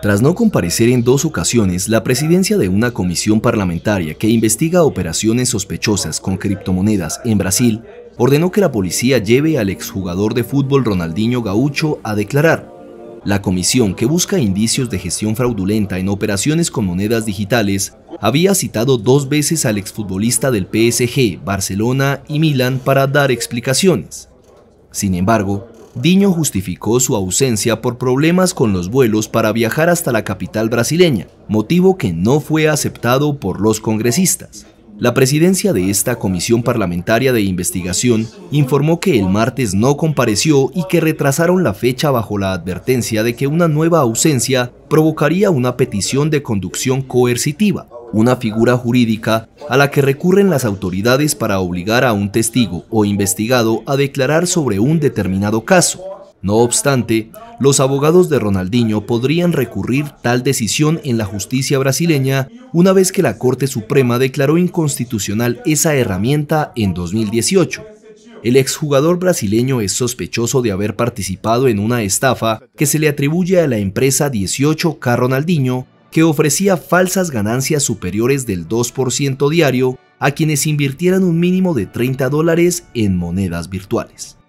Tras no comparecer en dos ocasiones, la presidencia de una comisión parlamentaria que investiga operaciones sospechosas con criptomonedas en Brasil ordenó que la policía lleve al exjugador de fútbol Ronaldinho Gaucho a declarar. La comisión que busca indicios de gestión fraudulenta en operaciones con monedas digitales había citado dos veces al exfutbolista del PSG, Barcelona y Milán para dar explicaciones. Sin embargo, Diño justificó su ausencia por problemas con los vuelos para viajar hasta la capital brasileña, motivo que no fue aceptado por los congresistas. La presidencia de esta comisión parlamentaria de investigación informó que el martes no compareció y que retrasaron la fecha bajo la advertencia de que una nueva ausencia provocaría una petición de conducción coercitiva, una figura jurídica a la que recurren las autoridades para obligar a un testigo o investigado a declarar sobre un determinado caso. No obstante, los abogados de Ronaldinho podrían recurrir tal decisión en la justicia brasileña una vez que la Corte Suprema declaró inconstitucional esa herramienta en 2018. El exjugador brasileño es sospechoso de haber participado en una estafa que se le atribuye a la empresa 18K Ronaldinho que ofrecía falsas ganancias superiores del 2% diario a quienes invirtieran un mínimo de 30 dólares en monedas virtuales.